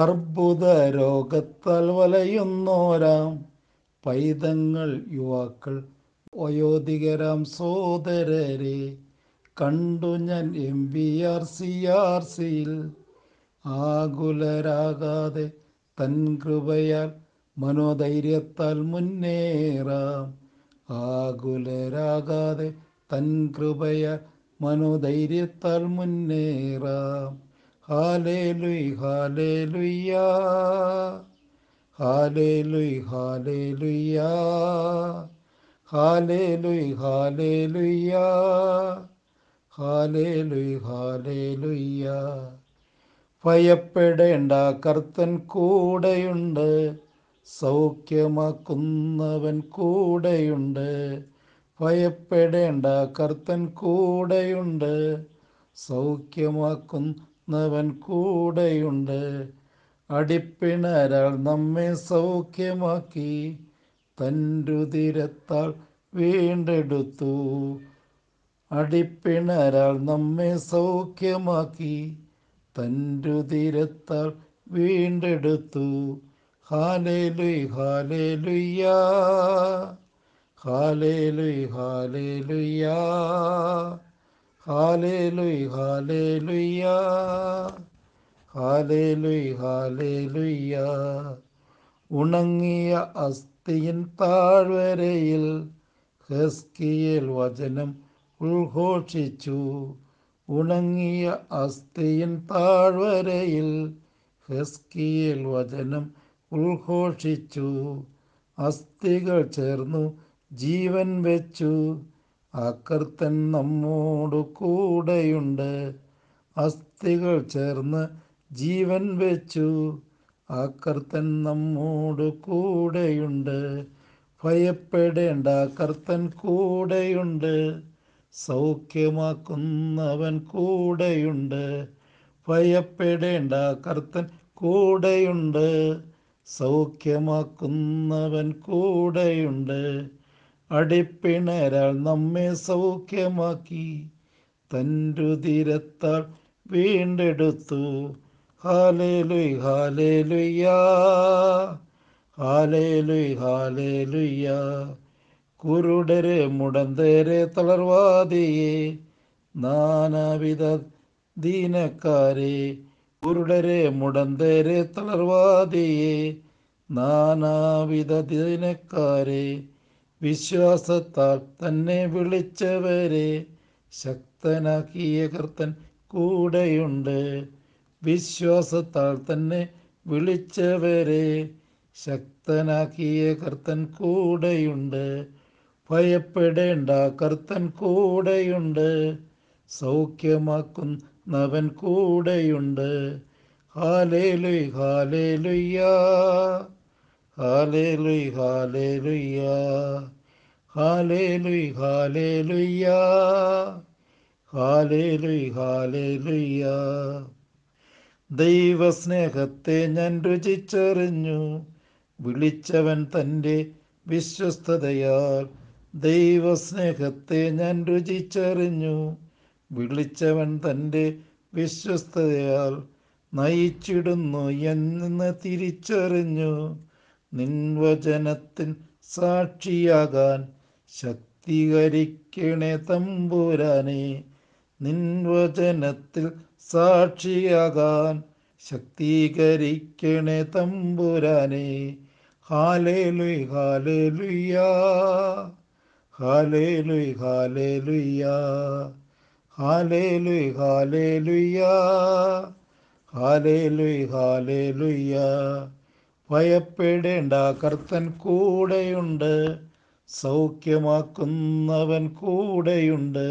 അർബുദ രോഗത്താൽ വലയുന്നോരാം പൈതങ്ങൾ യുവാക്കൾ വയോധികരാം സോദരരെ കണ്ടു ഞാൻ M B R C R സിയിൽ ആകുലരാകാതെ തൻ കൃപയാൽ മനോധൈര്യത്താൽ മുന്നേറാം ആകുലരാകാതെ തൻ കൃപയാൽ മനോധൈര്യത്താൽ മുന്നേറാം ഹാലേലുയ് ഹാലേലുയ്യ ഹാലേലുയ് ഹാലേലുയ്യ ഹാലേലുയ് ഹാലേലുയ്യ ഹാലേലുയ് ഹാലേലുയ്യ ഭയപ്പെടേണ്ട കർത്തൻ കൂടെയുണ്ട് സൗഖ്യമാക്കുന്നവൻ കൂടെയുണ്ട് ഭയപ്പെടേണ്ട കർത്തൻ കൂടെയുണ്ട് സൗഖ്യമാക്കും നവൻ കൂടെയുണ്ട് അടിപ്പിണരാൾ നമ്മെ സൗഖ്യമാക്കി തൻ്റുതിരത്താൽ വീണ്ടെടുത്തു അടിപ്പിണരാൾ നമ്മെ സൗഖ്യമാക്കി തൻ്റുതിരത്താൽ വീണ്ടെടുത്തു ഹാലേലുയ് ഹാലേലുയ്യാ ഹാലേലുയ് ഹാലേലുയ്യാ ഉണങ്ങിയ അസ്ഥിയിൻ താഴ്വരയിൽ ഹെസ്കിയേൽ വചനം ഉൾഘോഷിച്ചു ഉണങ്ങിയ അസ്ഥിയിൻ താഴ്വരയിൽ ഹെസ്കിയേൽ വചനം ഉൾഘോഷിച്ചു അസ്ഥികൾ ചേർന്നു ജീവൻ വെച്ചു ആ കർത്തൻ കൂടെയുണ്ട് അസ്ഥികൾ ചേർന്ന് ജീവൻ വെച്ചു ആ കർത്തൻ കൂടെയുണ്ട് ഭയപ്പെടേണ്ട കർത്തൻ കൂടെയുണ്ട് സൗഖ്യമാക്കുന്നവൻ കൂടെയുണ്ട് ഭയപ്പെടേണ്ട കർത്തൻ കൂടെയുണ്ട് സൗഖ്യമാക്കുന്നവൻ കൂടെയുണ്ട് അടിപ്പിണരാൾ നമ്മെ സൗഖ്യമാക്കി തൻരുതിരത്താൾ വീണ്ടെടുത്തു ഹാലേലുയ് ഹാലേലുയ്യാ ഹാലേലുയ് ഹാലേലുയ്യാ കുരുടരെ മുടന്തേരെ തളർവാദിയെ നാനാവിധ ദീനക്കാരെ കുരുടരെ മുടന്തേരെ തളർവാദിയെ നാനാവിധ ദീനക്കാരെ വിശ്വാസത്താൽ തന്നെ വിളിച്ചവരെ ശക്തനാക്കിയ കർത്തൻ കൂടെയുണ്ട് വിശ്വാസത്താൽ തന്നെ വിളിച്ചവരെ ശക്തനാക്കിയ കർത്തൻ കൂടെയുണ്ട് ഭയപ്പെടേണ്ട കർത്തൻ കൂടെയുണ്ട് സൗഖ്യമാക്കും നവൻ കൂടെയുണ്ട് ഹാലേലുയ് ഹാലേലുയ്യാ ദൈവസ്നേഹത്തെ ഞാൻ രുചിച്ചറിഞ്ഞു വിളിച്ചവൻ തൻ്റെ വിശ്വസ്തതയാൽ ദൈവസ്നേഹത്തെ ഞാൻ രുചിച്ചറിഞ്ഞു വിളിച്ചവൻ തൻ്റെ വിശ്വസ്തതയാൽ നയിച്ചിടുന്നു എന്ന് തിരിച്ചറിഞ്ഞു നിൻവചനത്തിൻ സാക്ഷിയാകാൻ ശക്തീകരിക്കണേ തമ്പുരാനെ നിൻവചനത്തിൽ സാക്ഷിയാകാൻ ശക്തീകരിക്കണേ തമ്പുരാനെ ഹാലേ ലുയ് ഹാലേ ലുയ്യാ ഹാലേ ലുയ് ഹാലേ ലുയ്യാ ഹാലേ ലുയ് ഹാലേ ലുയ്യാ ഹാലേ ലുയ് ഹാലേ ലുയ്യാ ഭയപ്പെടേണ്ട കർത്തൻ കൂടെയുണ്ട് സൗഖ്യമാക്കുന്നവൻ കൂടെയുണ്ട്